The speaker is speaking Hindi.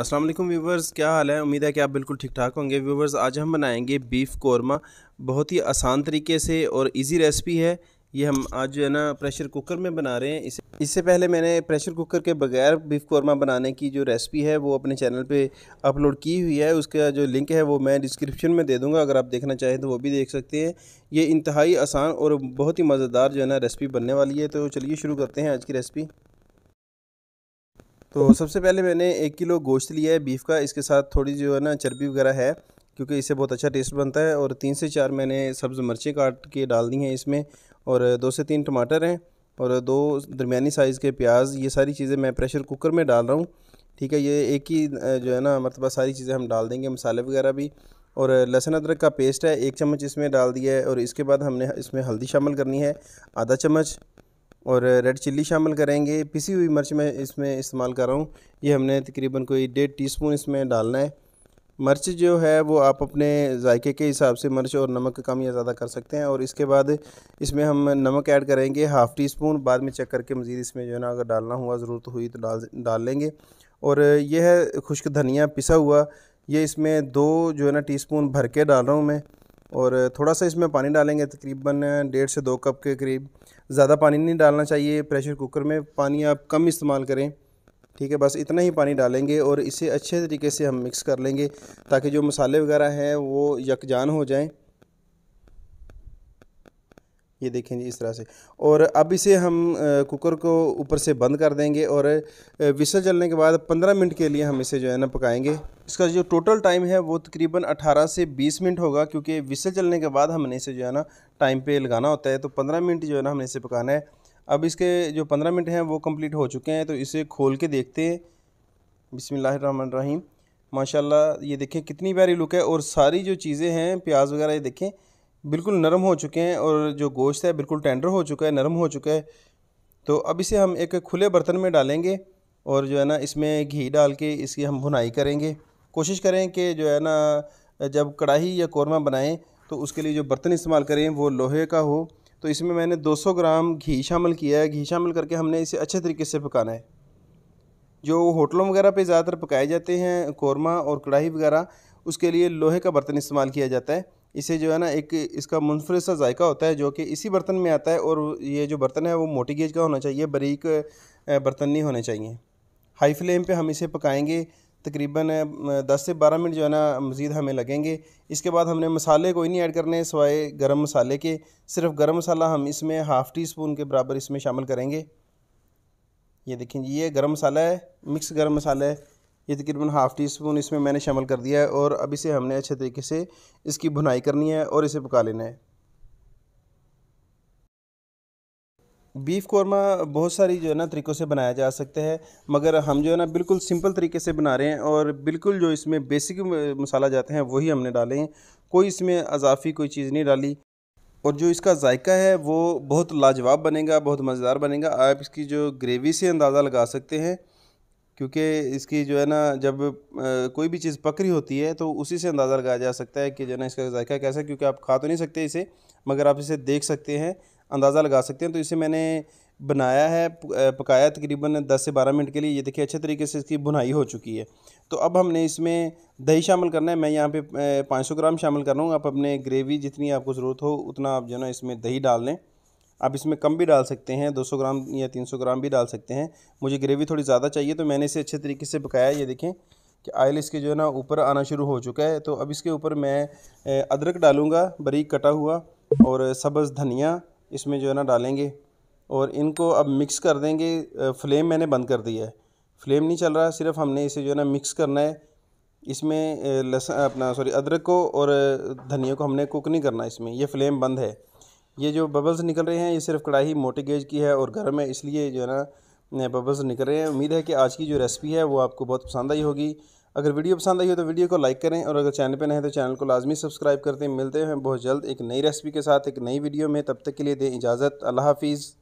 असलम व्यूवर्स क्या हाल है उम्मीद है कि आप बिल्कुल ठीक ठाक होंगे व्यूवर्स आज हम बनाएंगे बीफ़ कौरमा बहुत ही आसान तरीके से और इजी रेसिपी है ये हम आज जो है ना प्रेशर कुकर में बना रहे हैं इस इससे पहले मैंने प्रेशर कुकर के बगैर बीफ कौरमा बनाने की जो रेसिपी है वो अपने चैनल पे अपलोड की हुई है उसका जो लिंक है वो मैं डिस्क्रिप्शन में दे दूंगा अगर आप देखना चाहें तो वो भी देख सकते हैं ये इंतहाई आसान और बहुत ही मज़ेदार जो है ना रेसिपी बनने वाली है तो चलिए शुरू करते हैं आज की रेसिपी तो सबसे पहले मैंने एक किलो गोश्त लिया है बीफ का इसके साथ थोड़ी जो है ना चर्बी वगैरह है क्योंकि इससे बहुत अच्छा टेस्ट बनता है और तीन से चार मैंने सब्ज़ मिर्चें काट के डाल दी हैं इसमें और दो से तीन टमाटर हैं और दो दरमिया साइज़ के प्याज ये सारी चीज़ें मैं प्रेशर कुकर में डाल रहा हूँ ठीक है ये एक ही जो है ना मतलब सारी चीज़ें हम डाल देंगे मसाले वगैरह भी और लहसुन अदरक का पेस्ट है एक चम्मच इसमें डाल दिया है और इसके बाद हमने इसमें हल्दी शामिल करनी है आधा चम्मच और रेड चिल्ली शामिल करेंगे पिसी हुई मिर्च मैं इसमें इस्तेमाल कर रहा हूँ ये हमने तकरीबन कोई डेढ़ स्पून इसमें डालना है मिर्च जो है वो आप अपने जायके के हिसाब से मिर्च और नमक कम या ज़्यादा कर सकते हैं और इसके बाद इसमें हम नमक ऐड करेंगे हाफ़ टी स्पून बाद में चेक करके मज़ीद इसमें जो है ना अगर डालना हुआ ज़रूरत हुई तो डाल डाल लेंगे और यह है खुश्क धनिया पिसा हुआ ये इसमें दो जो है ना टीस्पून भर के डाल रहा हूँ मैं और थोड़ा सा इसमें पानी डालेंगे तकरीबन डेढ़ से दो कप के करीब ज़्यादा पानी नहीं डालना चाहिए प्रेशर कुकर में पानी आप कम इस्तेमाल करें ठीक है बस इतना ही पानी डालेंगे और इसे अच्छे तरीके से हम मिक्स कर लेंगे ताकि जो मसाले वगैरह हैं वो यकजान हो जाएं ये देखें जी इस तरह से और अब इसे हम कुकर को ऊपर से बंद कर देंगे और विसल जलने के बाद 15 मिनट के लिए हम इसे जो है ना पकाएंगे इसका जो टोटल टाइम है वो तकरीबन 18 से 20 मिनट होगा क्योंकि विसल जलने के बाद हमने इसे जो है ना टाइम पे लगाना होता है तो 15 मिनट जो है ना हमने इसे पकाना है अब इसके जो पंद्रह मिनट हैं वो कम्प्लीट हो चुके हैं तो इसे खोल के देखते हैं बिसमीम माशा ये देखें कितनी प्यारी लुक है और सारी जो चीज़ें हैं प्याज वगैरह ये देखें बिल्कुल नरम हो चुके हैं और जो गोश्त है बिल्कुल टेंडर हो चुका है नरम हो चुका है तो अब इसे हम एक खुले बर्तन में डालेंगे और जो है ना इसमें घी डाल के इसकी हम भुनाई करेंगे कोशिश करें कि जो है ना जब कढ़ाई या कौरमा बनाएं तो उसके लिए जो बर्तन इस्तेमाल करें वो लोहे का हो तो इसमें मैंने 200 ग्राम घी शामिल किया है घी शामिल करके हमने इसे अच्छे तरीके से पकाना है जो होटलों वगैरह पे ज़्यादातर पकाए जाते हैं कौरमा और कढ़ाई वगैरह उसके लिए लोहे का बर्तन इस्तेमाल किया जाता है इसे जो है ना एक इसका मुनफरद सा जायका होता है जो कि इसी बर्तन में आता है और ये जो बर्तन है वो मोटी गेज का होना चाहिए बरीक बर्तन नहीं होने चाहिए हाई फ्लेम पे हम इसे पकाएंगे तकरीबन 10 से 12 मिनट जो है ना मज़ीद हमें लगेंगे इसके बाद हमने मसाले कोई नहीं ऐड करने सवाए गरम मसाले के सिर्फ गरम मसाला हम इसमें हाफ़ टी स्पून के बराबर इसमें शामिल करेंगे ये देखें ये गर्म मसाला है मिक्स गर्म मसाला है ये तकरीबन हाफ़ टी स्पून इसमें मैंने शामिल कर दिया है और अब इसे हमने अच्छे तरीके से इसकी भुनाई करनी है और इसे पका लेना है बीफ़ कौरमा बहुत सारी जो है ना तरीक़ों से बनाया जा सकता है मगर हम जो है ना बिल्कुल सिंपल तरीके से बना रहे हैं और बिल्कुल जो इसमें बेसिक मसाला जाते हैं वही हमने डाले हैं कोई इसमें अजाफी कोई चीज़ नहीं डाली और जो इसका जायका है वो बहुत लाजवाब बनेगा बहुत मज़ेदार बनेगा आप इसकी जो ग्रेवी से अंदाज़ा लगा सकते हैं क्योंकि इसकी जो है ना जब कोई भी चीज़ पकड़ी होती है तो उसी से अंदाज़ा लगाया जा सकता है कि जो है ना इसका जायका कैसा है क्योंकि आप खा तो नहीं सकते इसे मगर आप इसे देख सकते हैं अंदाज़ा लगा सकते हैं तो इसे मैंने बनाया है पकाया तकरीबन 10 से 12 मिनट के लिए ये देखिए अच्छे तरीके से इसकी बुनाई हो चुकी है तो अब हमने इसमें दही शामिल करना है मैं यहाँ पे 500 ग्राम शामिल कर रहा हूँ आप अपने ग्रेवी जितनी आपको ज़रूरत हो उतना आप जो है ना इसमें दही डाल लें आप इसमें कम भी डाल सकते हैं 200 ग्राम या 300 ग्राम भी डाल सकते हैं मुझे ग्रेवी थोड़ी ज़्यादा चाहिए तो मैंने इसे अच्छे तरीके से पकाया ये देखें कि आयल इसके जो है ना ऊपर आना शुरू हो चुका है तो अब इसके ऊपर मैं अदरक डालूँगा बरीक कटा हुआ और सब्ज़ धनिया इसमें जो है ना डालेंगे और इनको अब मिक्स कर देंगे फ्लेम मैंने बंद कर दिया है फ्लेम नहीं चल रहा सिर्फ हमने इसे जो है ना मिक्स करना है इसमें लहसुन अपना सॉरी अदरक को और धनिया को हमने कुक नहीं करना इसमें यह फ्लेम बंद है ये जो बबल्स निकल रहे हैं ये सिर्फ कढ़ाई मोटे गेज की है और गर्म है इसलिए जो है ना बबल्स निकल रहे हैं उम्मीद है कि आज की जो रेसिपी है वो आपको बहुत पसंद आई होगी अगर वीडियो पसंद आई हो तो वीडियो को लाइक करें और अगर चैनल पर नए हैं तो चैनल को लाजमी सब्सक्राइब करते हैं मिलते हैं बहुत जल्द एक नई रेसिपी के साथ एक नई वीडियो में तब तक के लिए दें इजाज़त अल्लाह हाफिज़